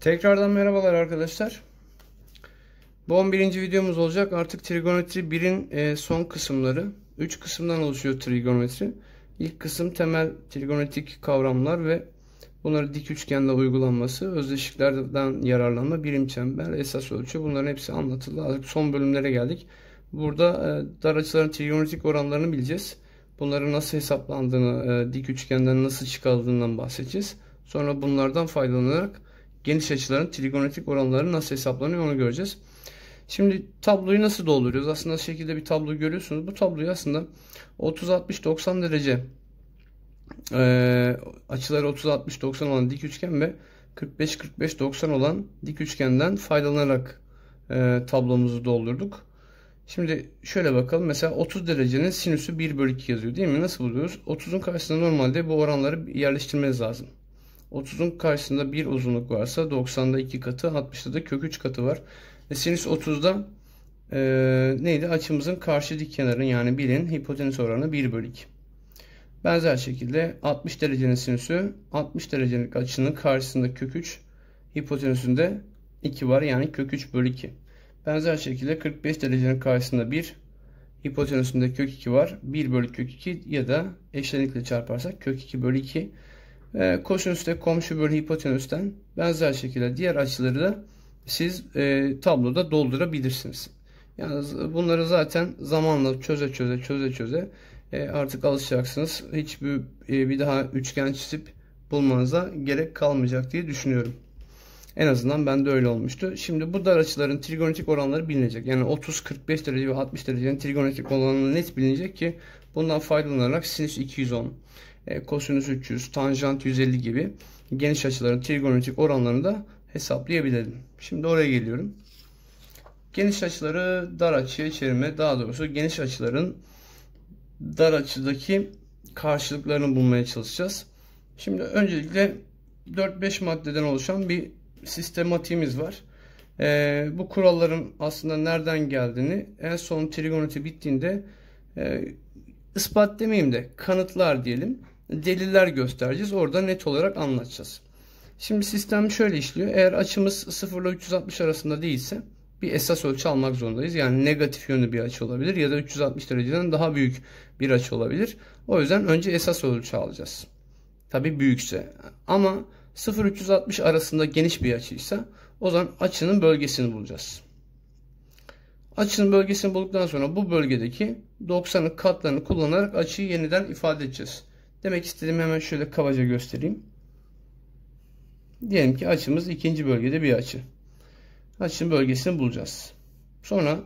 Tekrardan merhabalar arkadaşlar. Bu 11. videomuz olacak. Artık trigonometri 1'in e, son kısımları. 3 kısımdan oluşuyor trigonometri. İlk kısım temel trigonometrik kavramlar ve bunları dik üçgende uygulanması, özdeşliklerden yararlanma, birim çember, esas ölçü bunların hepsi anlatıldı. Artık son bölümlere geldik. Burada e, dar açıların trigonometrik oranlarını bileceğiz. Bunların nasıl hesaplandığını, e, dik üçgenden nasıl çıkarıldığından bahsedeceğiz. Sonra bunlardan faydalanarak geniş açıların trigonometrik oranları nasıl hesaplanıyor onu göreceğiz. Şimdi tabloyu nasıl dolduruyoruz? Aslında şekilde bir tablo görüyorsunuz. Bu tabloyu aslında 30-60-90 derece e, açıları 30-60-90 olan dik üçgen ve 45-45-90 olan dik üçgenden faydalanarak e, tablomuzu doldurduk. Şimdi şöyle bakalım. Mesela 30 derecenin sinüsü 1 bölü 2 yazıyor değil mi? Nasıl buluyoruz? 30'un karşısına normalde bu oranları yerleştirmeniz lazım. 30'un karşısında bir uzunluk varsa 90'da 2 katı 60'da da kök 3 katı var. E, sinüs 30'da e, neydi? Açımızın karşı dik kenarın yani 1'in hipotenüs oranı 1 bölü 2. Benzer şekilde 60 derecenin sinüsü 60 derecelik açının karşısında kök 3 hipotenüsünde 2 var yani kök 3 bölü 2. Benzer şekilde 45 derecenin karşısında 1 hipotenüsünde kök 2 var. 1 bölü kök 2 ya da eşlenikle çarparsak kök 2 bölü 2 e, kosinüste komşu bölü hipotenüsten benzer şekilde diğer açıları da siz e, tabloda doldurabilirsiniz. Yani bunları zaten zamanla çöze çöze çöze çöze e, artık alışacaksınız. Hiçbir e, bir daha üçgen çizip bulmanıza gerek kalmayacak diye düşünüyorum. En azından bende öyle olmuştu. Şimdi bu dar açıların trigonometrik oranları bilinecek. Yani 30, 45 derece ve 60 derecenin trigonometrik oranları net bilinecek ki bundan faydalanarak sinüs 210 e, kosinüs 300, tanjant 150 gibi geniş açıların trigonometrik oranlarını da hesaplayabilelim. Şimdi oraya geliyorum. Geniş açıları dar açıya çevirme, daha doğrusu geniş açıların dar açıdaki karşılıklarını bulmaya çalışacağız. Şimdi öncelikle 4-5 maddeden oluşan bir sistematiğimiz var. Ee, bu kuralların aslında nereden geldiğini en son trigonometri bittiğinde e, ispat demeyeyim de kanıtlar diyelim. Deliller göstereceğiz. Orada net olarak anlatacağız. Şimdi sistem şöyle işliyor. Eğer açımız 0 ile 360 arasında değilse bir esas ölçü almak zorundayız. Yani negatif yönlü bir açı olabilir ya da 360 dereceden daha büyük bir açı olabilir. O yüzden önce esas ölçü alacağız. Tabi büyükse. Ama 0-360 arasında geniş bir açıysa o zaman açının bölgesini bulacağız. Açının bölgesini bulduktan sonra bu bölgedeki 90'lık katlarını kullanarak açıyı yeniden ifade edeceğiz. Demek istediğim hemen şöyle kabaca göstereyim. Diyelim ki açımız ikinci bölgede bir açı. Açın bölgesini bulacağız. Sonra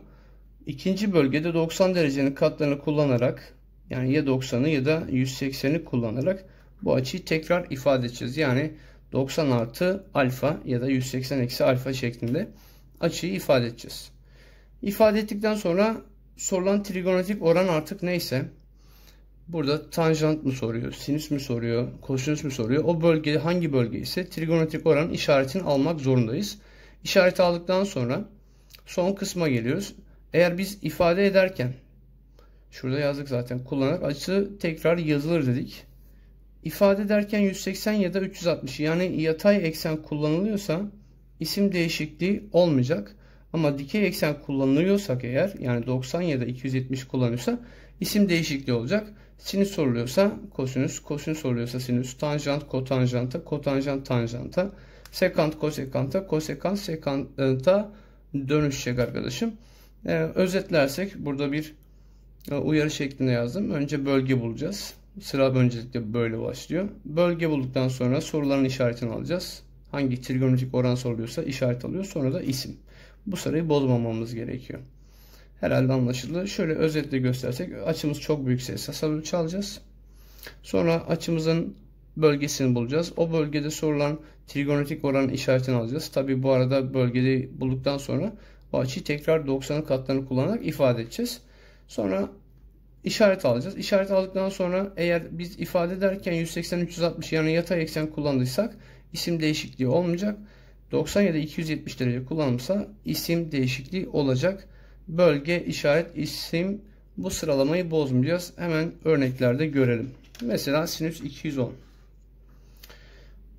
ikinci bölgede 90 derecenin katlarını kullanarak yani ya 90'ı ya da 180'i kullanarak bu açıyı tekrar ifade edeceğiz. Yani 90 artı alfa ya da 180 eksi alfa şeklinde açıyı ifade edeceğiz. İfade ettikten sonra sorulan trigonometrik oran artık neyse burada tanjant mı soruyor, sinüs mü soruyor, kosinüs mü soruyor. O bölge hangi bölge ise trigonometrik oranın işaretini almak zorundayız. İşareti aldıktan sonra son kısma geliyoruz. Eğer biz ifade ederken şurada yazdık zaten kullanarak açı tekrar yazılır dedik. İfade ederken 180 ya da 360 yani yatay eksen kullanılıyorsa isim değişikliği olmayacak. Ama dikey eksen kullanılıyorsak eğer yani 90 ya da 270 kullanıyorsa isim değişikliği olacak. Sinüs soruluyorsa kosinüs, kosinüs soruluyorsa sinüs, tanjant kotanjanta, kotanjant tanjanta, sekant kosekanta, kosekant sekanta dönüşecek arkadaşım. Ee, özetlersek burada bir e, uyarı şeklinde yazdım. Önce bölge bulacağız. Sıra öncelikle böyle başlıyor. Bölge bulduktan sonra soruların işaretini alacağız. Hangi trigonometrik oran soruluyorsa işaret alıyor. Sonra da isim. Bu sarayı bozmamamız gerekiyor. Herhalde anlaşıldı. Şöyle özetle göstersek açımız çok büyükse esas ölçü alacağız. Sonra açımızın bölgesini bulacağız. O bölgede sorulan trigonometrik oranın işaretini alacağız. Tabi bu arada bölgeyi bulduktan sonra o açıyı tekrar 90 katlarını kullanarak ifade edeceğiz. Sonra işaret alacağız. İşaret aldıktan sonra eğer biz ifade ederken 180-360 yani yatay eksen kullandıysak isim değişikliği olmayacak. 90 ya da 270 derece kullanılırsa isim değişikliği olacak. Bölge, işaret, isim bu sıralamayı bozmayacağız. Hemen örneklerde görelim. Mesela sinüs 210.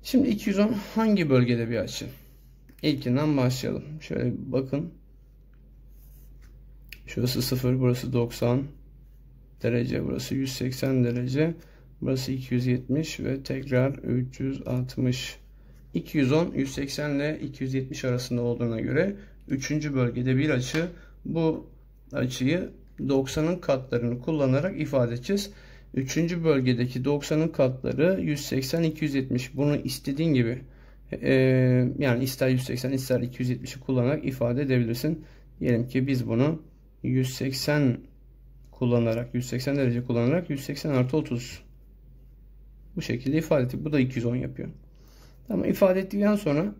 Şimdi 210 hangi bölgede bir açı? İlkinden başlayalım. Şöyle bakın. Şurası 0, burası 90 derece, burası 180 derece, burası 270 ve tekrar 360 210 180 ile 270 arasında olduğuna göre 3. bölgede bir açı bu açıyı 90'ın katlarını kullanarak ifade edeceğiz. 3. bölgedeki 90'ın katları 180 270 bunu istediğin gibi e, yani ister 180 ister 270'i kullanarak ifade edebilirsin. Diyelim ki biz bunu 180 kullanarak 180 derece kullanarak 180 artı 30 bu şekilde ifade ettik. Bu da 210 yapıyor. Tamam ifade ettikten sonra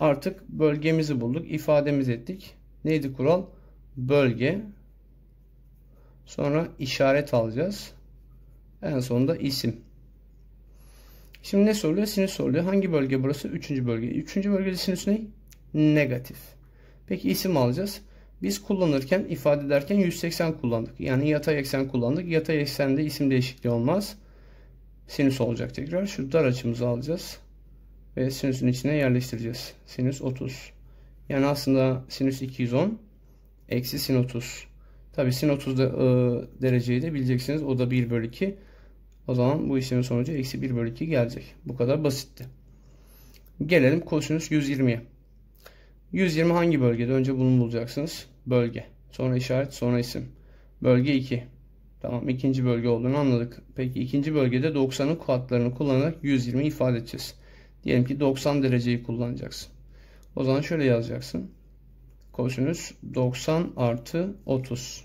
artık bölgemizi bulduk. ifademiz ettik. Neydi kural? Bölge. Sonra işaret alacağız. En sonunda isim. Şimdi ne soruluyor? Sinüs soruluyor. Hangi bölge burası? Üçüncü bölge. Üçüncü bölgede sinüs ne? Negatif. Peki isim alacağız. Biz kullanırken, ifade ederken 180 kullandık. Yani yatay eksen kullandık. Yatay eksende isim değişikliği olmaz. Sinüs olacak tekrar. Şu dar açımızı alacağız ve sinüsün içine yerleştireceğiz. Sinüs 30. Yani aslında sinüs 210 eksi sin 30. Tabi sin 30'da e, dereceyi de bileceksiniz. O da 1 bölü 2. O zaman bu işlemin sonucu eksi 1 bölü 2 gelecek. Bu kadar basitti. Gelelim kosinüs 120'ye. 120 hangi bölgede? Önce bunu bulacaksınız. Bölge. Sonra işaret, sonra isim. Bölge 2. Tamam ikinci bölge olduğunu anladık. Peki ikinci bölgede 90'ın kuatlarını kullanarak 120 ifade edeceğiz. Diyelim ki 90 dereceyi kullanacaksın. O zaman şöyle yazacaksın. Kosinüs 90 artı 30.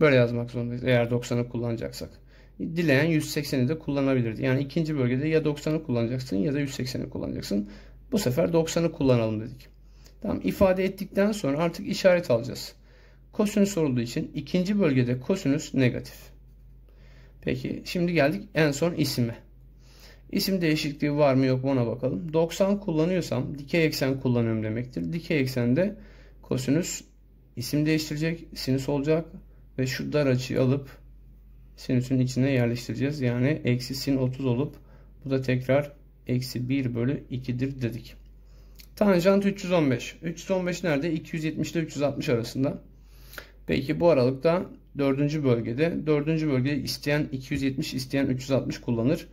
Böyle yazmak zorundayız eğer 90'ı kullanacaksak. Dileyen 180'i de kullanabilirdi. Yani ikinci bölgede ya 90'ı kullanacaksın ya da 180'i kullanacaksın. Bu sefer 90'ı kullanalım dedik. Tamam ifade ettikten sonra artık işaret alacağız. Kosinüs sorulduğu için ikinci bölgede kosinüs negatif. Peki şimdi geldik en son isime. İsim değişikliği var mı yok mu ona bakalım. 90 kullanıyorsam dikey eksen kullanıyorum demektir. Dikey eksende kosinüs isim değiştirecek, sinüs olacak ve şu dar açıyı alıp sinüsün içine yerleştireceğiz. Yani eksi sin 30 olup bu da tekrar eksi 1 bölü 2'dir dedik. Tanjant 315. 315 nerede? 270 ile 360 arasında. Peki bu aralıkta 4. bölgede. 4. bölgede isteyen 270 isteyen 360 kullanır.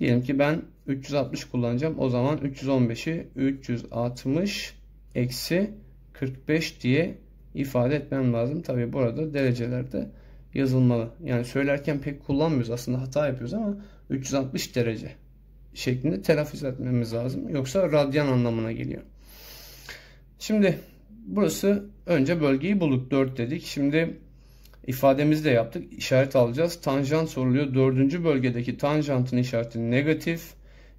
Diyelim ki ben 360 kullanacağım. O zaman 315'i 360 eksi 45 diye ifade etmem lazım. Tabi burada derecelerde yazılmalı. Yani söylerken pek kullanmıyoruz. Aslında hata yapıyoruz ama 360 derece şeklinde telaffuz etmemiz lazım. Yoksa radyan anlamına geliyor. Şimdi burası önce bölgeyi bulduk 4 dedik. Şimdi ifademizi de yaptık. İşaret alacağız. Tanjant soruluyor. Dördüncü bölgedeki tanjantın işareti negatif.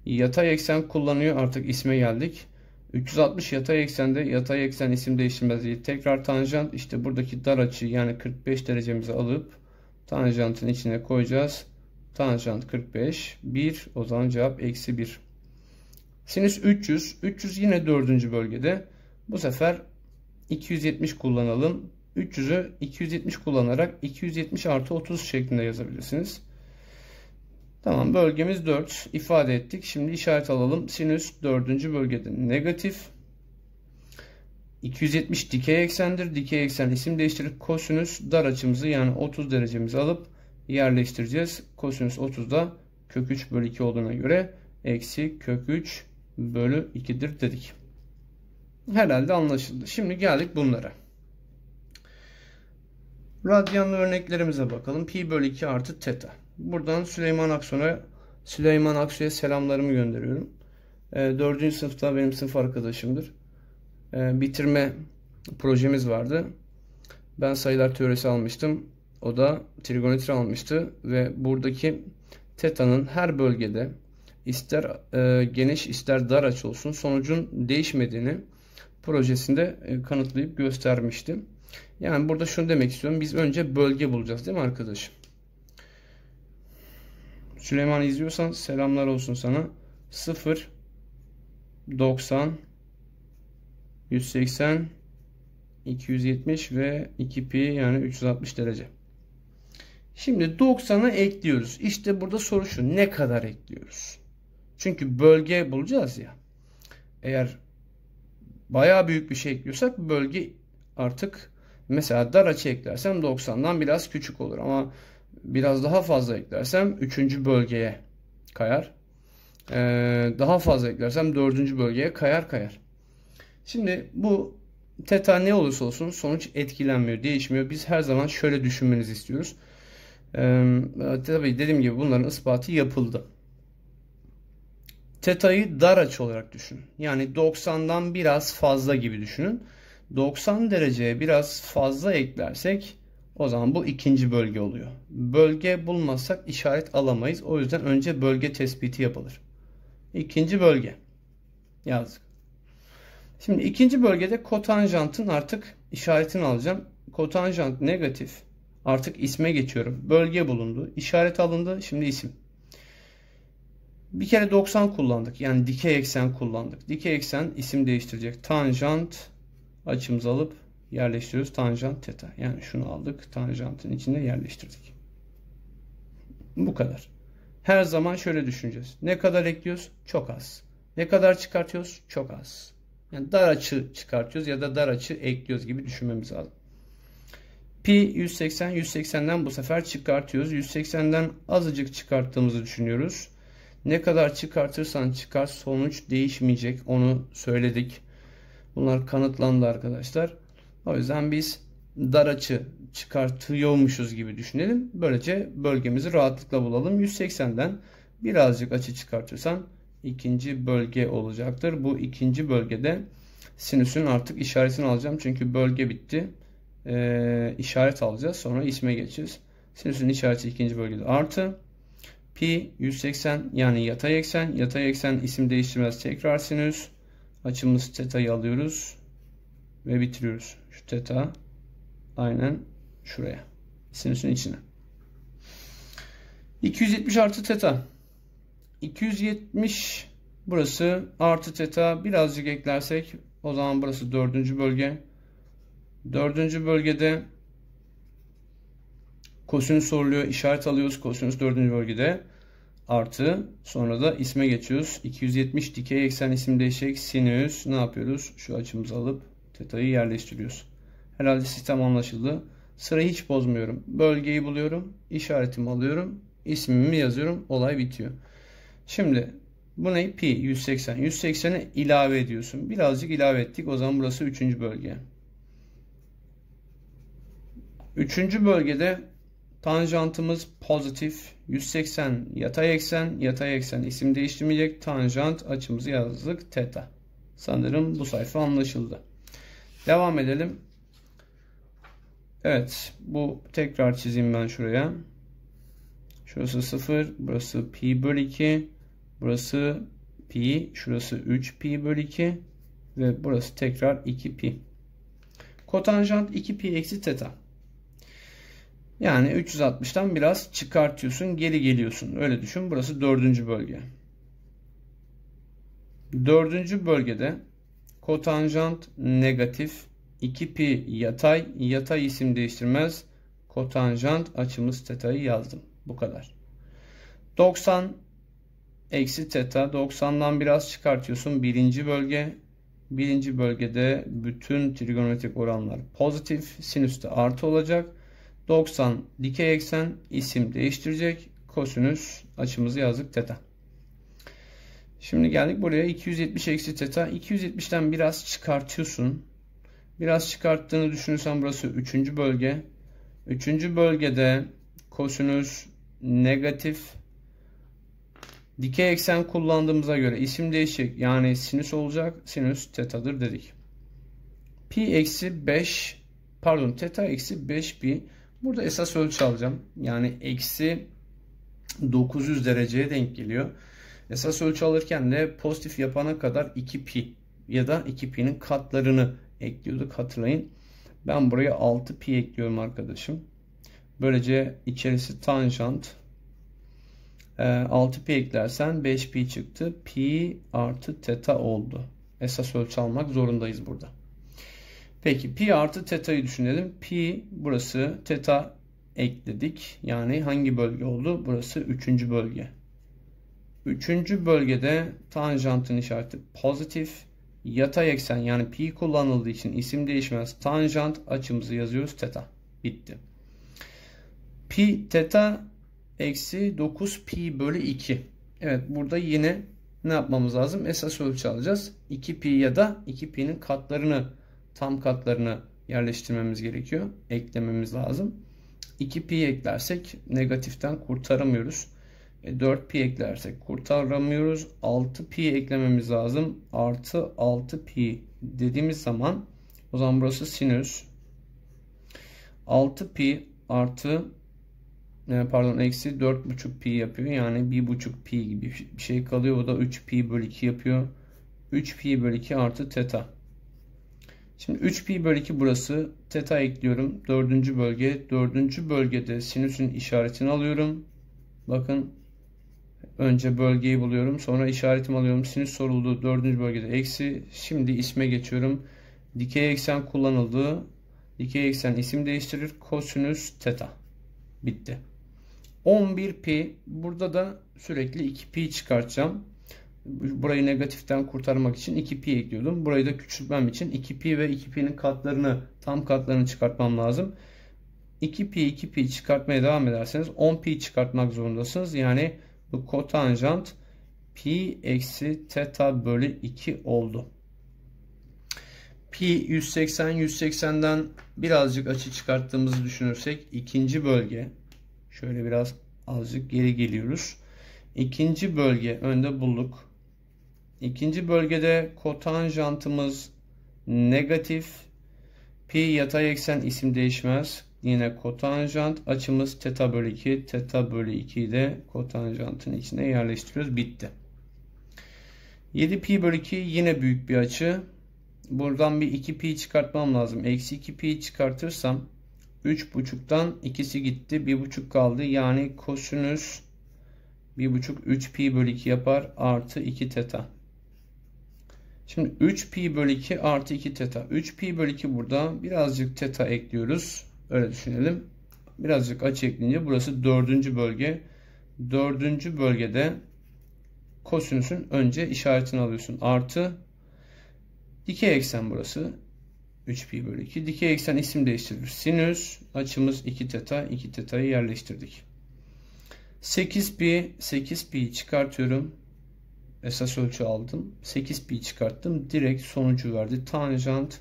Yatay eksen kullanıyor. Artık isme geldik. 360 yatay eksende yatay eksen isim diye. Tekrar tanjant işte buradaki dar açı yani 45 derecemizi alıp tanjantın içine koyacağız. Tanjant 45. 1 o zaman cevap eksi 1. Sinüs 300. 300 yine dördüncü bölgede. Bu sefer 270 kullanalım. 300'ü 270 kullanarak 270 artı 30 şeklinde yazabilirsiniz. Tamam bölgemiz 4 ifade ettik. Şimdi işaret alalım. Sinüs 4. bölgede negatif. 270 dikey eksendir. Dikey eksen isim değiştirip kosinüs dar açımızı yani 30 derecemizi alıp yerleştireceğiz. Kosinüs 30'da kök 3 bölü 2 olduğuna göre eksi kök 3 bölü 2'dir dedik. Herhalde anlaşıldı. Şimdi geldik bunlara. Radyanlı örneklerimize bakalım. Pi bölü 2 artı teta. Buradan Süleyman Aksu'ya Süleyman Aksu'ya selamlarımı gönderiyorum. E, ee, 4. sınıfta benim sınıf arkadaşımdır. E, bitirme projemiz vardı. Ben sayılar teorisi almıştım. O da trigonometri almıştı ve buradaki teta'nın her bölgede ister e, geniş ister dar aç olsun sonucun değişmediğini projesinde e, kanıtlayıp göstermiştim. Yani burada şunu demek istiyorum. Biz önce bölge bulacağız değil mi arkadaşım? Süleyman izliyorsan selamlar olsun sana. 0 90 180 270 ve 2 pi yani 360 derece. Şimdi 90'ı ekliyoruz. İşte burada soru şu. Ne kadar ekliyoruz? Çünkü bölge bulacağız ya. Eğer bayağı büyük bir şey ekliyorsak bölge artık Mesela dar açı eklersem 90'dan biraz küçük olur ama biraz daha fazla eklersem 3. bölgeye kayar. Ee, daha fazla eklersem 4. bölgeye kayar kayar. Şimdi bu teta ne olursa olsun sonuç etkilenmiyor, değişmiyor. Biz her zaman şöyle düşünmenizi istiyoruz. Ee, tabii dediğim gibi bunların ispatı yapıldı. Teta'yı dar açı olarak düşünün. Yani 90'dan biraz fazla gibi düşünün. 90 dereceye biraz fazla eklersek o zaman bu ikinci bölge oluyor. Bölge bulmazsak işaret alamayız. O yüzden önce bölge tespiti yapılır. İkinci bölge. Yazdık. Şimdi ikinci bölgede kotanjantın artık işaretini alacağım. Kotanjant negatif. Artık isme geçiyorum. Bölge bulundu. İşaret alındı. Şimdi isim. Bir kere 90 kullandık. Yani dikey eksen kullandık. Dikey eksen isim değiştirecek. Tanjant açımızı alıp yerleştiriyoruz. Tanjant teta. Yani şunu aldık. Tanjantın içinde yerleştirdik. Bu kadar. Her zaman şöyle düşüneceğiz. Ne kadar ekliyoruz? Çok az. Ne kadar çıkartıyoruz? Çok az. Yani dar açı çıkartıyoruz ya da dar açı ekliyoruz gibi düşünmemiz lazım. Pi 180, 180'den bu sefer çıkartıyoruz. 180'den azıcık çıkarttığımızı düşünüyoruz. Ne kadar çıkartırsan çıkar sonuç değişmeyecek. Onu söyledik. Bunlar kanıtlandı arkadaşlar. O yüzden biz dar açı çıkartıyormuşuz gibi düşünelim. Böylece bölgemizi rahatlıkla bulalım. 180'den birazcık açı çıkartırsan ikinci bölge olacaktır. Bu ikinci bölgede sinüsün artık işaretini alacağım. Çünkü bölge bitti. Ee, işaret alacağız. Sonra isme geçeceğiz. Sinüsün işareti ikinci bölgede artı. Pi 180 yani yatay eksen. Yatay eksen isim değiştirmez. Tekrar sinüs. Açımız teta'yı alıyoruz. Ve bitiriyoruz. Şu teta aynen şuraya. Sinüsün içine. 270 artı teta. 270 burası artı teta birazcık eklersek o zaman burası dördüncü bölge. Dördüncü bölgede kosinüs soruluyor. işaret alıyoruz kosinüs dördüncü bölgede artı sonra da isme geçiyoruz. 270 dikey eksen isim değişik sinüs ne yapıyoruz? Şu açımızı alıp tetayı yerleştiriyoruz. Herhalde sistem anlaşıldı. Sırayı hiç bozmuyorum. Bölgeyi buluyorum. işaretimi alıyorum. ismimi yazıyorum. Olay bitiyor. Şimdi bu ne? Pi 180. 180'e ilave ediyorsun. Birazcık ilave ettik. O zaman burası 3. bölge. Üçüncü bölgede Tanjantımız pozitif. 180 yatay eksen. Yatay eksen isim değiştirmeyecek. Tanjant açımızı yazdık. Teta. Sanırım bu sayfa anlaşıldı. Devam edelim. Evet. Bu tekrar çizeyim ben şuraya. Şurası 0. Burası pi böl 2. Burası pi. Şurası 3 pi böl 2. Ve burası tekrar 2 pi. Kotanjant 2 pi eksi teta. Yani 360'tan biraz çıkartıyorsun, geri geliyorsun. Öyle düşün. Burası dördüncü bölge. Dördüncü bölgede kotanjant negatif 2 pi yatay yatay isim değiştirmez kotanjant açımız teta'yı yazdım. Bu kadar. 90 eksi teta 90'dan biraz çıkartıyorsun. Birinci bölge birinci bölgede bütün trigonometrik oranlar pozitif. Sinüs de artı olacak. 90 dikey eksen isim değiştirecek. Kosinüs açımızı yazdık teta. Şimdi geldik buraya 270 eksi teta. 270'ten biraz çıkartıyorsun. Biraz çıkarttığını düşünürsen burası 3. bölge. 3. bölgede kosinüs negatif dikey eksen kullandığımıza göre isim değişik. Yani sinüs olacak. Sinüs tetadır dedik. Pi eksi 5 pardon teta eksi 5 pi Burada esas ölçü alacağım. Yani eksi 900 dereceye denk geliyor. Esas ölçü alırken de pozitif yapana kadar 2 pi ya da 2 pi'nin katlarını ekliyorduk hatırlayın. Ben buraya 6 pi ekliyorum arkadaşım. Böylece içerisi tanjant. 6 ee, pi eklersen 5 pi çıktı. Pi artı teta oldu. Esas ölçü almak zorundayız burada. Peki pi artı teta'yı düşünelim. Pi burası teta ekledik. Yani hangi bölge oldu? Burası üçüncü bölge. Üçüncü bölgede tanjantın işareti pozitif. Yatay eksen yani pi kullanıldığı için isim değişmez. Tanjant açımızı yazıyoruz teta. Bitti. Pi teta eksi 9 pi bölü 2. Evet burada yine ne yapmamız lazım? Esas ölçü alacağız. 2 pi ya da 2 pi'nin katlarını tam katlarını yerleştirmemiz gerekiyor. Eklememiz lazım. 2pi eklersek negatiften kurtaramıyoruz. 4pi e, eklersek kurtaramıyoruz. 6pi eklememiz lazım. Artı 6pi dediğimiz zaman o zaman burası sinüs. 6pi artı e, pardon eksi 4.5pi yapıyor. Yani 1.5pi gibi bir şey kalıyor. O da 3pi bölü 2 yapıyor. 3pi bölü 2 artı teta. Şimdi 3pi bölü 2 burası. Teta ekliyorum. Dördüncü bölge. Dördüncü bölgede sinüsün işaretini alıyorum. Bakın önce bölgeyi buluyorum. Sonra işaretimi alıyorum. Sinüs soruldu. Dördüncü bölgede eksi. Şimdi isme geçiyorum. Dikey eksen kullanıldı. Dikey eksen isim değiştirir. Kosinüs teta. Bitti. 11 pi. Burada da sürekli 2 pi çıkartacağım burayı negatiften kurtarmak için 2pi ekliyordum. Burayı da küçültmem için 2pi ve 2pi'nin katlarını tam katlarını çıkartmam lazım. 2pi 2pi çıkartmaya devam ederseniz 10pi çıkartmak zorundasınız. Yani bu kotanjant pi eksi teta bölü 2 oldu. Pi 180 180'den birazcık açı çıkarttığımızı düşünürsek ikinci bölge şöyle biraz azıcık geri geliyoruz. İkinci bölge önde bulduk. İkinci bölgede kotanjantımız negatif. Pi yatay eksen isim değişmez. Yine kotanjant açımız teta bölü 2. Teta bölü 2'yi de kotanjantın içine yerleştiriyoruz. Bitti. 7 pi bölü 2 yine büyük bir açı. Buradan bir 2 pi çıkartmam lazım. Eksi 2 pi çıkartırsam 3.5'tan ikisi gitti. 1.5 kaldı. Yani kosinüs 1.5 3 pi bölü 2 yapar. Artı 2 teta. Şimdi 3 pi bölü 2 artı 2 teta. 3 pi bölü 2 burada. Birazcık teta ekliyoruz. Öyle düşünelim. Birazcık açı ekleyince burası dördüncü bölge. Dördüncü bölgede kosinüsün önce işaretini alıyorsun. Artı dikey eksen burası. 3 pi bölü 2. Dikey eksen isim değiştirir. Sinüs açımız 2 teta. 2 teta'yı yerleştirdik. 8 pi 8 pi çıkartıyorum esas ölçü aldım. 8 pi çıkarttım. Direkt sonucu verdi. Tanjant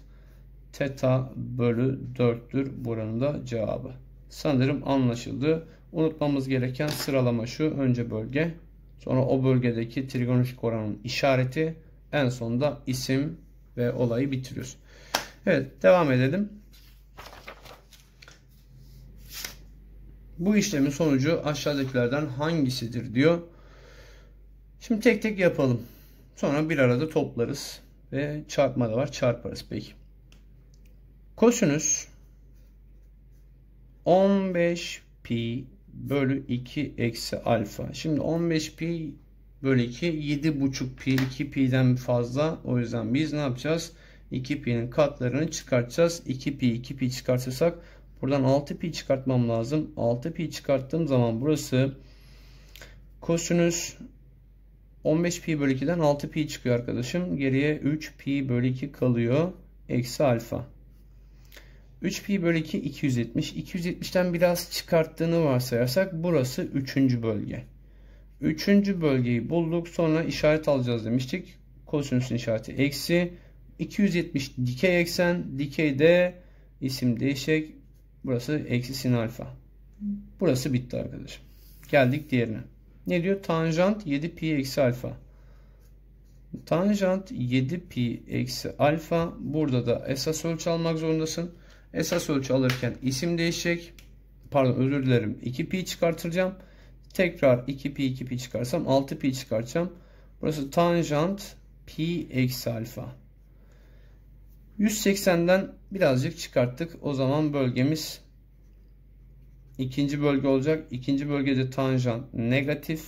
teta bölü 4'tür buranın da cevabı. Sanırım anlaşıldı. Unutmamız gereken sıralama şu. Önce bölge. Sonra o bölgedeki trigonometrik oranın işareti. En sonunda isim ve olayı bitiriyoruz. Evet devam edelim. Bu işlemin sonucu aşağıdakilerden hangisidir diyor. Şimdi tek tek yapalım. Sonra bir arada toplarız. Ve çarpma da var. Çarparız. Peki. Kosinüs 15 pi bölü 2 eksi alfa. Şimdi 15 pi bölü 2 7,5 pi 2 pi'den fazla. O yüzden biz ne yapacağız? 2 pi'nin katlarını çıkartacağız. 2 pi 2 pi çıkartırsak buradan 6 pi çıkartmam lazım. 6 pi çıkarttığım zaman burası kosinüs 15 pi bölü 2'den 6 pi çıkıyor arkadaşım. Geriye 3 pi bölü 2 kalıyor. Eksi alfa. 3 pi bölü 2 270. 270'ten biraz çıkarttığını varsayarsak burası 3. bölge. 3. bölgeyi bulduk. Sonra işaret alacağız demiştik. Kosinüsün işareti eksi. 270 dikey eksen. dikey de isim değişik. Burası eksi sin alfa. Burası bitti arkadaşım. Geldik diğerine. Ne diyor? Tanjant 7 pi eksi alfa. Tanjant 7 pi eksi alfa. Burada da esas ölçü almak zorundasın. Esas ölçü alırken isim değişecek. Pardon özür dilerim. 2 pi çıkartacağım. Tekrar 2 pi 2 pi çıkarsam 6 pi çıkartacağım. Burası tanjant pi eksi alfa. 180'den birazcık çıkarttık. O zaman bölgemiz ikinci bölge olacak. İkinci bölgede tanjant negatif.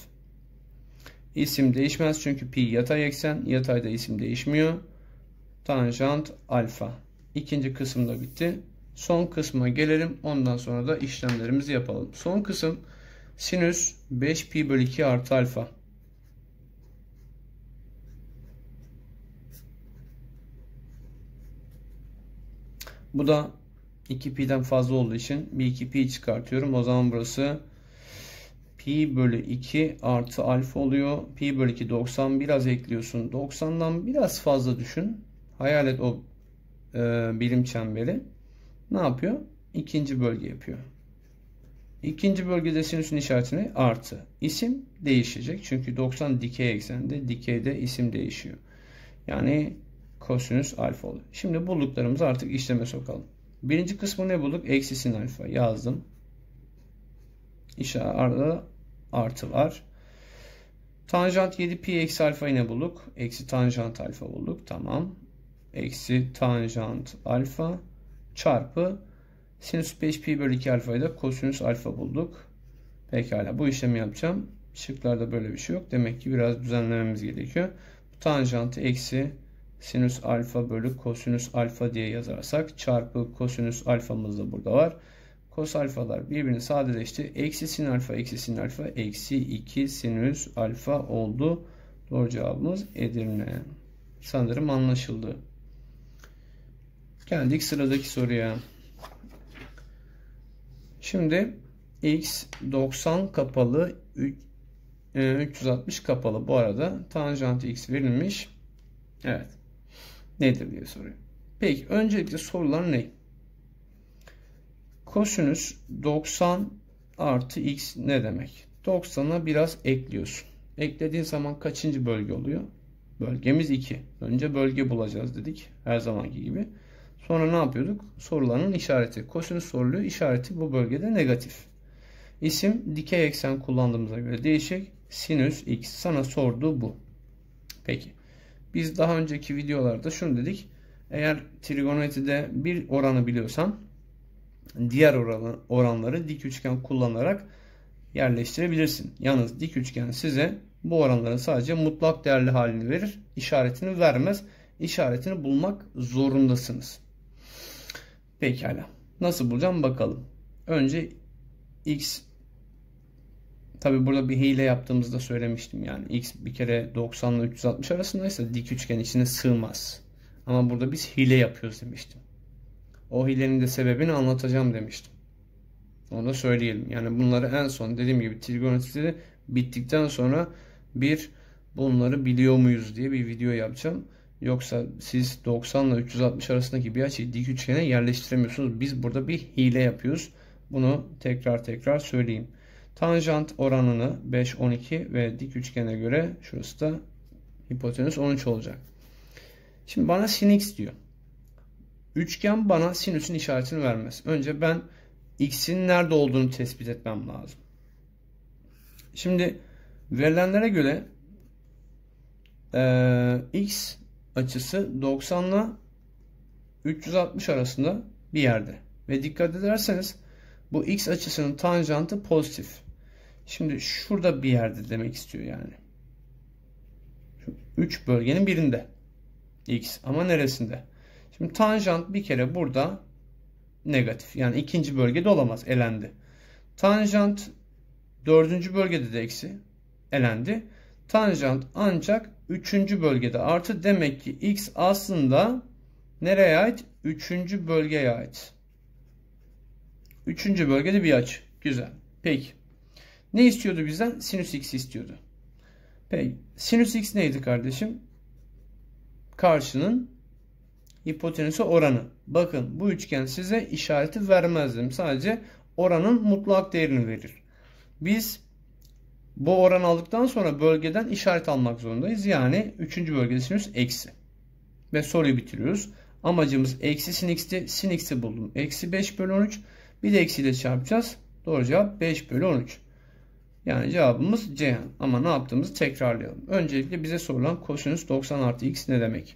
İsim değişmez çünkü pi yatay eksen. Yatayda isim değişmiyor. Tanjant alfa. İkinci kısımda bitti. Son kısma gelelim. Ondan sonra da işlemlerimizi yapalım. Son kısım sinüs 5 pi bölü 2 artı alfa. Bu da 2pi'den fazla olduğu için bir 2pi çıkartıyorum. O zaman burası pi bölü 2 artı alfa oluyor. Pi bölü 2 90 biraz ekliyorsun. 90'dan biraz fazla düşün. Hayal et o e, birim çemberi. Ne yapıyor? İkinci bölge yapıyor. İkinci bölgede sinüsün işaretini artı. İsim değişecek. Çünkü 90 dikey eksende. Dikeyde isim değişiyor. Yani kosinüs alfa oluyor. Şimdi bulduklarımızı artık işleme sokalım. Birinci kısmı ne bulduk? Eksi sin alfa yazdım. arada artı var. Tanjant 7 pi eksi alfayı ne bulduk. Eksi tanjant alfa bulduk. Tamam. Eksi tanjant alfa çarpı sinüs 5 pi bölü 2 alfayı da kosinüs alfa bulduk. Pekala bu işlemi yapacağım. Şıklarda böyle bir şey yok. Demek ki biraz düzenlememiz gerekiyor. Bu tanjantı eksi sinüs alfa bölü kosinüs alfa diye yazarsak çarpı kosinüs alfamız da burada var. Kos alfalar birbirini sadeleşti. Eksi sin alfa eksi sin alfa eksi 2 sinüs alfa oldu. Doğru cevabımız Edirne. Sanırım anlaşıldı. Geldik sıradaki soruya. Şimdi x 90 kapalı 360 e, kapalı bu arada tanjant x verilmiş. Evet nedir diye soruyor. Peki öncelikle sorular ne? Kosinüs 90 artı x ne demek? 90'a biraz ekliyorsun. Eklediğin zaman kaçıncı bölge oluyor? Bölgemiz 2. Önce bölge bulacağız dedik. Her zamanki gibi. Sonra ne yapıyorduk? Sorulanın işareti. Kosinüs soruluyor. işareti bu bölgede negatif. İsim dikey eksen kullandığımıza göre değişik. Sinüs x. Sana sorduğu bu. Peki. Biz daha önceki videolarda şunu dedik. Eğer trigonometride bir oranı biliyorsan diğer oran, oranları dik üçgen kullanarak yerleştirebilirsin. Yalnız dik üçgen size bu oranların sadece mutlak değerli halini verir. işaretini vermez. İşaretini bulmak zorundasınız. Pekala. Nasıl bulacağım bakalım. Önce x Tabi burada bir hile yaptığımızda söylemiştim yani x bir kere 90 ile 360 arasındaysa dik üçgen içine sığmaz. Ama burada biz hile yapıyoruz demiştim. O hilenin de sebebini anlatacağım demiştim. Onu da söyleyelim. Yani bunları en son dediğim gibi trigonometri bittikten sonra bir bunları biliyor muyuz diye bir video yapacağım. Yoksa siz 90 ile 360 arasındaki bir açıyı dik üçgene yerleştiremiyorsunuz. Biz burada bir hile yapıyoruz. Bunu tekrar tekrar söyleyeyim. Tanjant oranını 5, 12 ve dik üçgene göre şurası da hipotenüs 13 olacak. Şimdi bana sin x diyor. Üçgen bana sinüsün işaretini vermez. Önce ben x'in nerede olduğunu tespit etmem lazım. Şimdi verilenlere göre e, x açısı 90 ile 360 arasında bir yerde. Ve dikkat ederseniz bu x açısının tanjantı pozitif. Şimdi şurada bir yerde demek istiyor yani. Şu 3 bölgenin birinde. X ama neresinde? Şimdi tanjant bir kere burada negatif. Yani ikinci bölgede olamaz. Elendi. Tanjant dördüncü bölgede de eksi. Elendi. Tanjant ancak üçüncü bölgede artı. Demek ki x aslında nereye ait? Üçüncü bölgeye ait. Üçüncü bölgede bir açı. Güzel. Peki. Ne istiyordu bizden? Sinüs x istiyordu. Peki. Sinüs x neydi kardeşim? Karşının hipotenüsü oranı. Bakın bu üçgen size işareti vermezdim. Sadece oranın mutlak değerini verir. Biz bu oran aldıktan sonra bölgeden işaret almak zorundayız. Yani üçüncü bölgede sinüs eksi. Ve soruyu bitiriyoruz. Amacımız eksi sin x'ti. Sin x'i buldum. Eksi 5 bölü 13. Bir de eksiyle çarpacağız. Doğru cevap 5 bölü 13. Yani cevabımız C. Ama ne yaptığımızı tekrarlayalım. Öncelikle bize sorulan kosinüs 90 artı x ne demek?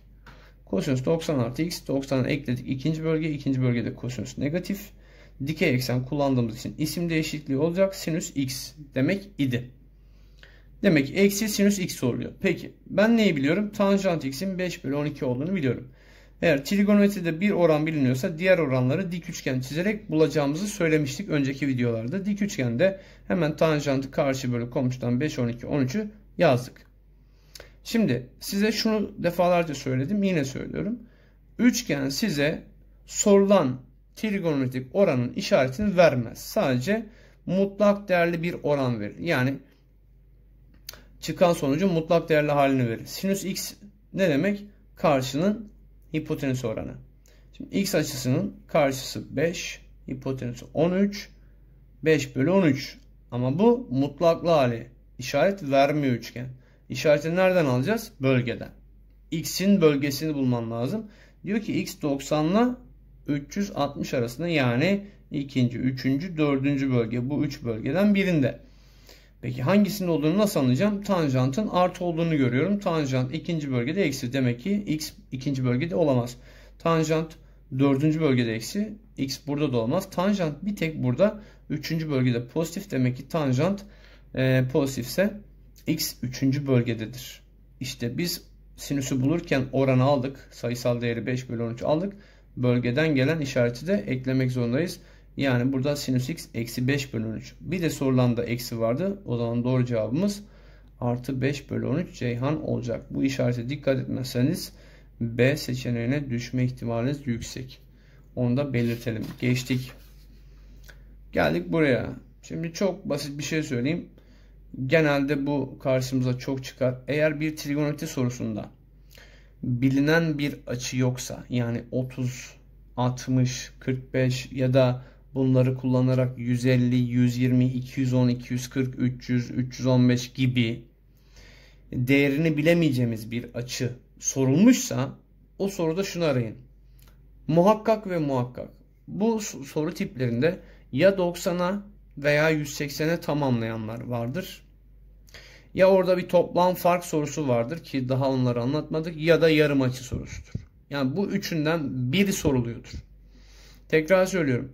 Kosinüs 90 artı x 90'ı ekledik ikinci bölge. ikinci bölgede kosinüs negatif. Dikey eksen kullandığımız için isim değişikliği olacak. Sinüs x demek idi. Demek ki eksi sinüs x soruluyor. Peki ben neyi biliyorum? Tanjant x'in 5 bölü 12 olduğunu biliyorum. Eğer trigonometride bir oran biliniyorsa diğer oranları dik üçgen çizerek bulacağımızı söylemiştik önceki videolarda. Dik üçgende hemen tanjantı karşı bölü komşudan 5, 12, 13'ü yazdık. Şimdi size şunu defalarca söyledim yine söylüyorum. Üçgen size sorulan trigonometrik oranın işaretini vermez. Sadece mutlak değerli bir oran verir. Yani çıkan sonucu mutlak değerli halini verir. Sinüs x ne demek? Karşının hipotenüs oranı. Şimdi x açısının karşısı 5, hipotenüsü 13, 5 bölü 13. Ama bu mutlaklı hali. İşaret vermiyor üçgen. İşareti nereden alacağız? Bölgeden. X'in bölgesini bulman lazım. Diyor ki x 90 ile 360 arasında yani ikinci, üçüncü, dördüncü bölge bu üç bölgeden birinde. Peki hangisinin olduğunu nasıl anlayacağım? Tanjantın artı olduğunu görüyorum. Tanjant ikinci bölgede eksi. Demek ki x ikinci bölgede olamaz. Tanjant dördüncü bölgede eksi. X burada da olmaz. Tanjant bir tek burada üçüncü bölgede pozitif. Demek ki tanjant e, pozitifse x üçüncü bölgededir. İşte biz sinüsü bulurken oranı aldık. Sayısal değeri 5 bölü 13 aldık. Bölgeden gelen işareti de eklemek zorundayız. Yani burada sinüs x eksi 5 bölü 13. Bir de sorulanda eksi vardı. O zaman doğru cevabımız artı 5 bölü 13 Ceyhan olacak. Bu işarete dikkat etmezseniz B seçeneğine düşme ihtimaliniz yüksek. Onu da belirtelim. Geçtik. Geldik buraya. Şimdi çok basit bir şey söyleyeyim. Genelde bu karşımıza çok çıkar. Eğer bir trigonometri sorusunda bilinen bir açı yoksa yani 30, 60, 45 ya da Bunları kullanarak 150, 120, 210, 240, 300, 315 gibi değerini bilemeyeceğimiz bir açı sorulmuşsa o soruda şunu arayın. Muhakkak ve muhakkak. Bu soru tiplerinde ya 90'a veya 180'e tamamlayanlar vardır. Ya orada bir toplam fark sorusu vardır ki daha onları anlatmadık ya da yarım açı sorusudur. Yani bu üçünden biri soruluyordur. Tekrar söylüyorum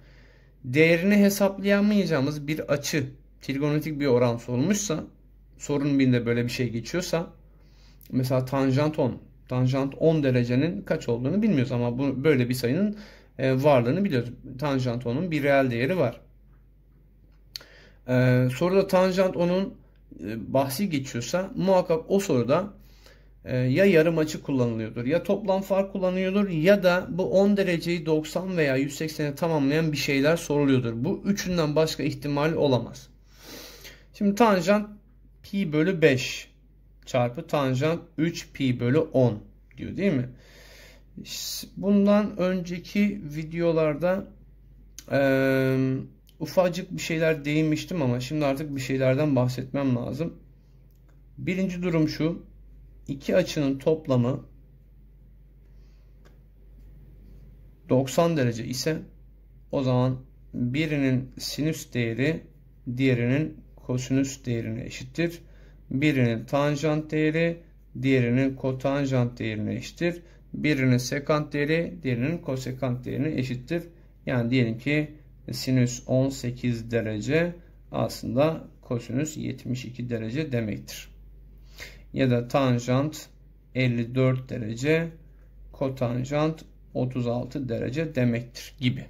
değerini hesaplayamayacağımız bir açı trigonometrik bir oran sorulmuşsa sorun birinde böyle bir şey geçiyorsa mesela tanjant 10 tanjant 10 derecenin kaç olduğunu bilmiyoruz ama bu, böyle bir sayının e, varlığını biliyoruz. Tanjant 10'un bir reel değeri var. Ee, soruda tanjant 10'un e, bahsi geçiyorsa muhakkak o soruda e, ya yarım açı kullanılıyordur ya toplam fark kullanıyordur ya da bu 10 dereceyi 90 veya 180'e tamamlayan bir şeyler soruluyordur. Bu üçünden başka ihtimal olamaz. Şimdi tanjant pi bölü 5 çarpı tanjant 3 pi bölü 10 diyor değil mi? Bundan önceki videolarda e, ufacık bir şeyler değinmiştim ama şimdi artık bir şeylerden bahsetmem lazım. Birinci durum şu iki açının toplamı 90 derece ise o zaman birinin sinüs değeri diğerinin kosinüs değerine eşittir. Birinin tanjant değeri diğerinin kotanjant değerine eşittir. Birinin sekant değeri diğerinin kosekant değerine eşittir. Yani diyelim ki sinüs 18 derece aslında kosinüs 72 derece demektir ya da tanjant 54 derece kotanjant 36 derece demektir gibi.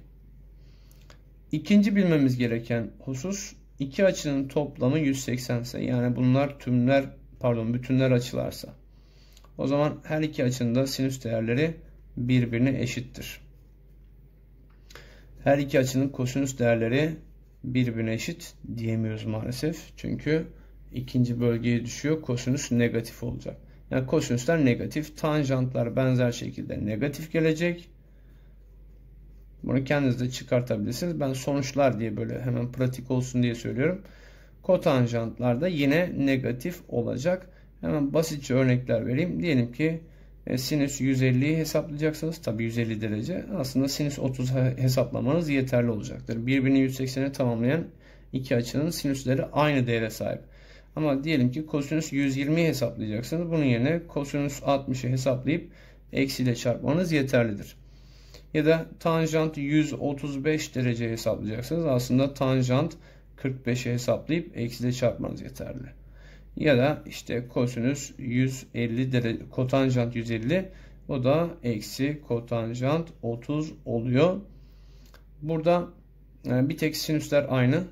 İkinci bilmemiz gereken husus iki açının toplamı 180 ise yani bunlar tümler pardon bütünler açılarsa o zaman her iki açının da sinüs değerleri birbirine eşittir. Her iki açının kosinüs değerleri birbirine eşit diyemiyoruz maalesef. Çünkü ikinci bölgeye düşüyor. Kosinüs negatif olacak. Yani kosinüsler negatif. Tanjantlar benzer şekilde negatif gelecek. Bunu kendiniz de çıkartabilirsiniz. Ben sonuçlar diye böyle hemen pratik olsun diye söylüyorum. Kotanjantlar da yine negatif olacak. Hemen basitçe örnekler vereyim. Diyelim ki e, sinüs 150'yi hesaplayacaksınız. Tabi 150 derece. Aslında sinüs 30 hesaplamanız yeterli olacaktır. Birbirini 180'e tamamlayan iki açının sinüsleri aynı değere sahip. Ama diyelim ki kosinüs 120'yi hesaplayacaksınız. Bunun yerine kosinüs 60'ı hesaplayıp eksiyle çarpmanız yeterlidir. Ya da tanjant 135 derece hesaplayacaksınız. Aslında tanjant 45'i hesaplayıp eksiyle çarpmanız yeterli. Ya da işte kosinüs 150 derece, kotanjant 150 o da eksi kotanjant 30 oluyor. Burada e, bir tek sinüsler aynı.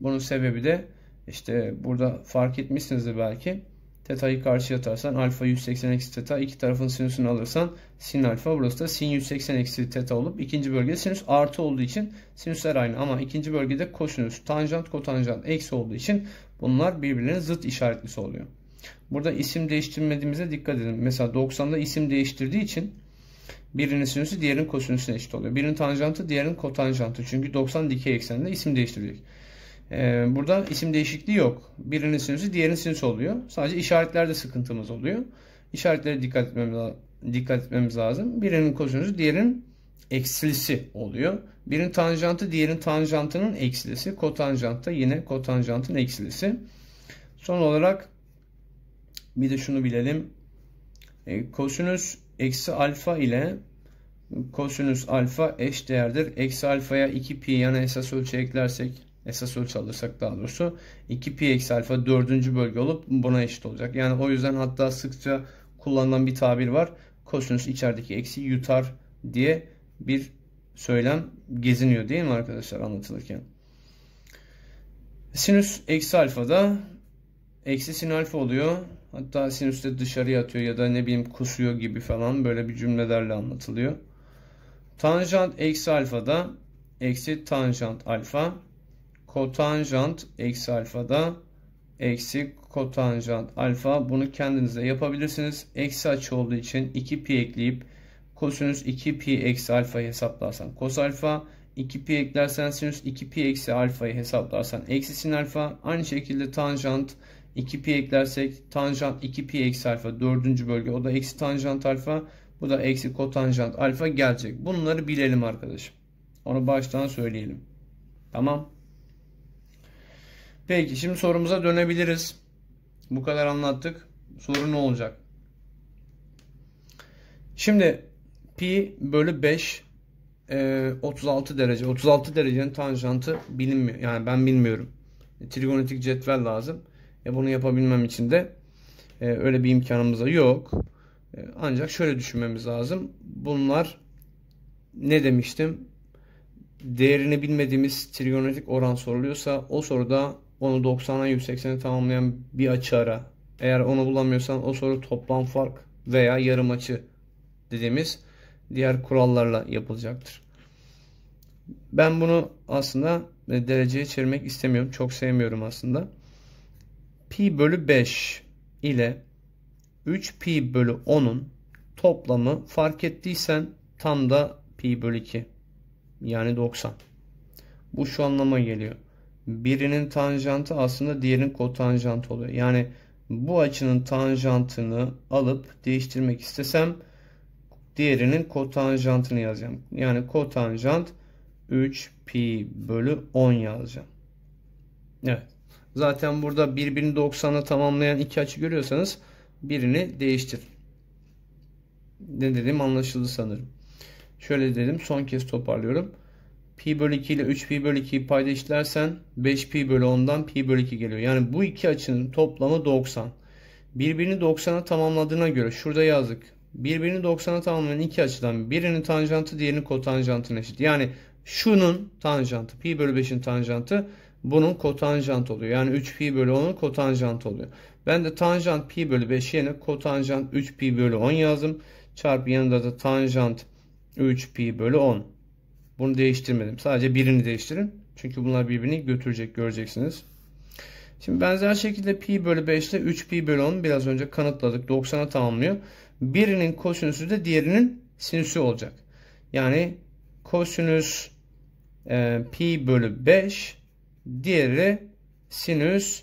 Bunun sebebi de işte burada fark etmişsinizdir belki. Teta'yı karşı atarsan alfa 180 eksi teta iki tarafın sinüsünü alırsan sin alfa burası da sin 180 eksi teta olup ikinci bölgede sinüs artı olduğu için sinüsler aynı ama ikinci bölgede kosinüs tanjant kotanjant eksi olduğu için bunlar birbirlerine zıt işaretlisi oluyor. Burada isim değiştirmediğimize dikkat edin. Mesela 90'da isim değiştirdiği için birinin sinüsü diğerinin kosinüsüne eşit oluyor. Birinin tanjantı diğerinin kotanjantı. Çünkü 90 dikey ekseninde isim değiştirecek. Ee, burada isim değişikliği yok. Birinin sinüsü diğerinin sinüsü oluyor. Sadece işaretlerde sıkıntımız oluyor. İşaretlere dikkat etmemiz, dikkat etmemiz lazım. Birinin kosinüsü diğerinin eksilisi oluyor. Birinin tanjantı diğerinin tanjantının eksilisi. Kotanjant da yine kotanjantın eksilisi. Son olarak bir de şunu bilelim. E, kosinüs eksi alfa ile kosinüs alfa eş değerdir. Eksi alfaya 2 pi yana esas ölçü eklersek esas ölçü alırsak daha doğrusu 2 pi eksi alfa dördüncü bölge olup buna eşit olacak. Yani o yüzden hatta sıkça kullanılan bir tabir var. Kosinüs içerideki eksi yutar diye bir söylem geziniyor değil mi arkadaşlar anlatılırken? Sinüs eksi alfa da eksi sin alfa oluyor. Hatta sinüs de dışarıya atıyor ya da ne bileyim kusuyor gibi falan böyle bir cümlelerle anlatılıyor. Tanjant eksi alfa da eksi tanjant alfa kotanjant eksi alfada eksi kotanjant alfa bunu kendinize yapabilirsiniz. Eksi açı olduğu için 2 pi ekleyip kosinüs 2 pi eksi alfa'yı hesaplarsan kos alfa 2 pi eklersen sinüs 2 pi eksi alfayı hesaplarsan eksi sin alfa aynı şekilde tanjant 2 pi eklersek tanjant 2 pi eksi alfa dördüncü bölge o da eksi tanjant alfa bu da eksi kotanjant alfa gelecek. Bunları bilelim arkadaşım. Onu baştan söyleyelim. Tamam. Peki şimdi sorumuza dönebiliriz. Bu kadar anlattık. Soru ne olacak? Şimdi pi bölü 5 e, 36 derece. 36 derecenin tanjantı bilinmiyor. Yani ben bilmiyorum. E, trigonometrik cetvel lazım. E, bunu yapabilmem için de e, öyle bir imkanımız da yok. E, ancak şöyle düşünmemiz lazım. Bunlar ne demiştim? Değerini bilmediğimiz trigonometrik oran soruluyorsa o soruda onu 90'a 180'i tamamlayan bir açı ara. Eğer onu bulamıyorsan o soru toplam fark veya yarım açı dediğimiz diğer kurallarla yapılacaktır. Ben bunu aslında e, dereceye çevirmek istemiyorum. Çok sevmiyorum aslında. Pi bölü 5 ile 3 pi bölü 10'un toplamı fark ettiysen tam da pi bölü 2 yani 90. Bu şu anlama geliyor birinin tanjantı aslında diğerinin kotanjant oluyor. Yani bu açının tanjantını alıp değiştirmek istesem diğerinin kotanjantını yazacağım. Yani kotanjant 3 pi bölü 10 yazacağım. Evet. Zaten burada birbirini 90'la tamamlayan iki açı görüyorsanız birini değiştir. Ne dedim anlaşıldı sanırım. Şöyle dedim son kez toparlıyorum pi bölü 2 ile 3 pi bölü 2'yi paydaşlarsan 5 pi bölü 10'dan pi bölü 2 geliyor. Yani bu iki açının toplamı 90. Birbirini 90'a tamamladığına göre şurada yazdık. Birbirini 90'a tamamlayan iki açıdan birinin tanjantı diğerinin kotanjantına eşit. Yani şunun tanjantı pi bölü 5'in tanjantı bunun kotanjant oluyor. Yani 3 pi bölü 10'un kotanjant oluyor. Ben de tanjant pi bölü 5 yerine kotanjant 3 pi bölü 10 yazdım. Çarpı yanında da tanjant 3 pi bölü 10. Bunu değiştirmedim. Sadece birini değiştirin. Çünkü bunlar birbirini götürecek göreceksiniz. Şimdi benzer şekilde pi bölü 5 ile 3 pi bölü 10 biraz önce kanıtladık. 90'a tamamlıyor. Birinin kosinüsü de diğerinin sinüsü olacak. Yani kosinüs e, pi bölü 5 diğeri sinüs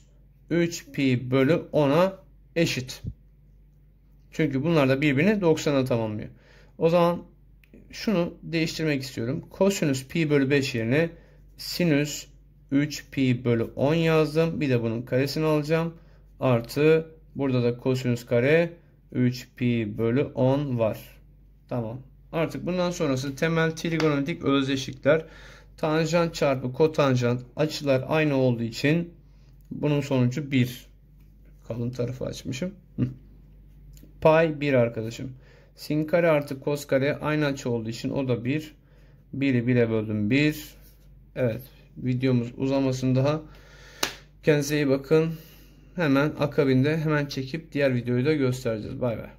3 pi bölü 10'a eşit. Çünkü bunlar da birbirini 90'a tamamlıyor. O zaman şunu değiştirmek istiyorum. Kosinüs pi bölü 5 yerine sinüs 3 pi bölü 10 yazdım. Bir de bunun karesini alacağım. Artı burada da kosinüs kare 3 pi bölü 10 var. Tamam. Artık bundan sonrası temel trigonometrik özdeşlikler. Tanjant çarpı kotanjant açılar aynı olduğu için bunun sonucu 1. Kalın tarafı açmışım. Pay 1 arkadaşım. Sin kare artı kos kare aynı açı olduğu için o da 1. 1'i 1'e böldüm 1. Evet videomuz uzamasın daha. Kendinize iyi bakın. Hemen akabinde hemen çekip diğer videoyu da göstereceğiz. Bay bay.